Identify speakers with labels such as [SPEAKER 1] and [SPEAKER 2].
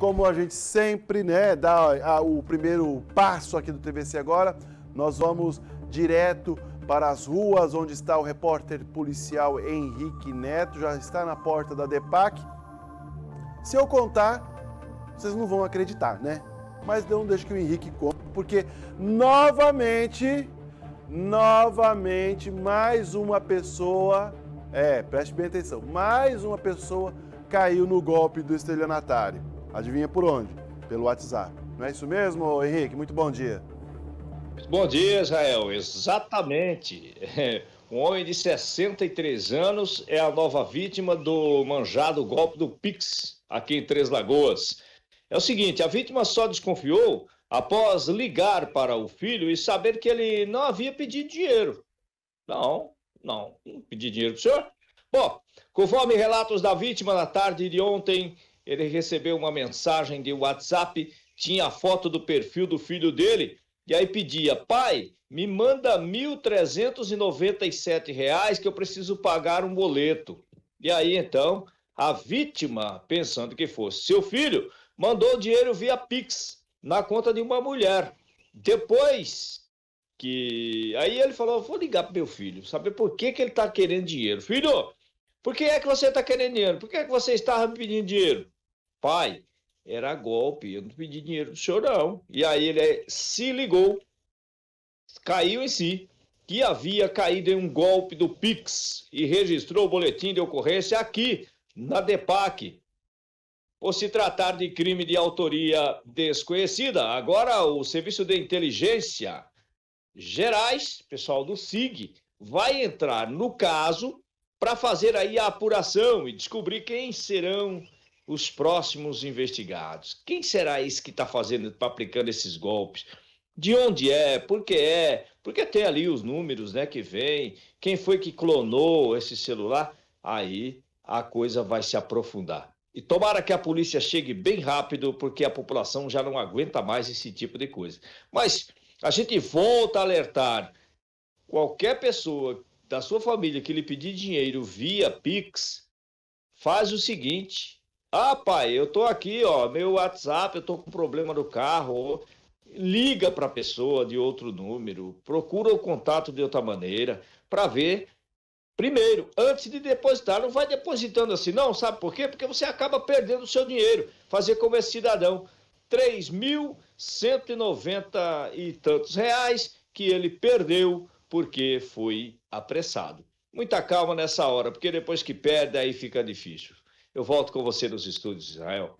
[SPEAKER 1] como a gente sempre né, dá o primeiro passo aqui do TVC agora, nós vamos direto para as ruas onde está o repórter policial Henrique Neto, já está na porta da DEPAC. Se eu contar, vocês não vão acreditar, né? Mas não deixe que o Henrique conte, porque novamente, novamente, mais uma pessoa, é, preste bem atenção, mais uma pessoa caiu no golpe do estelionatário. Adivinha por onde? Pelo WhatsApp. Não é isso mesmo, Henrique? Muito bom dia.
[SPEAKER 2] Bom dia, Israel. Exatamente. Um homem de 63 anos é a nova vítima do manjado golpe do Pix aqui em Três Lagoas. É o seguinte: a vítima só desconfiou após ligar para o filho e saber que ele não havia pedido dinheiro. Não, não, não pedi dinheiro para o senhor. Bom, conforme relatos da vítima na tarde de ontem, ele recebeu uma mensagem de WhatsApp, tinha a foto do perfil do filho dele, e aí pedia, pai, me manda R$ 1.397 reais que eu preciso pagar um boleto. E aí, então, a vítima, pensando que fosse seu filho, mandou o dinheiro via Pix na conta de uma mulher. Depois que. Aí ele falou: vou ligar pro meu filho, saber por que, que ele está querendo dinheiro. Filho, por que é que você está querendo dinheiro? Por que é que você está me pedindo dinheiro? Pai, era golpe, eu não pedi dinheiro do senhor, não. E aí ele se ligou, caiu em si, que havia caído em um golpe do Pix e registrou o boletim de ocorrência aqui, na DEPAC, por se tratar de crime de autoria desconhecida. Agora, o Serviço de Inteligência Gerais, pessoal do SIG, vai entrar no caso para fazer aí a apuração e descobrir quem serão os próximos investigados. Quem será esse que está fazendo, tá aplicando esses golpes? De onde é? Por que é? Porque tem ali os números, né, que vem. Quem foi que clonou esse celular? Aí a coisa vai se aprofundar. E tomara que a polícia chegue bem rápido, porque a população já não aguenta mais esse tipo de coisa. Mas a gente volta a alertar qualquer pessoa da sua família que lhe pedir dinheiro via Pix, faz o seguinte, ah, pai, eu tô aqui, ó, meu WhatsApp, eu tô com problema no carro. Liga para a pessoa de outro número, procura o contato de outra maneira, para ver. Primeiro, antes de depositar, não vai depositando assim, não, sabe por quê? Porque você acaba perdendo o seu dinheiro. Fazer como esse cidadão, 3.190 e tantos reais que ele perdeu porque foi apressado. Muita calma nessa hora, porque depois que perde, aí fica difícil. Eu volto com você nos estúdios, Israel.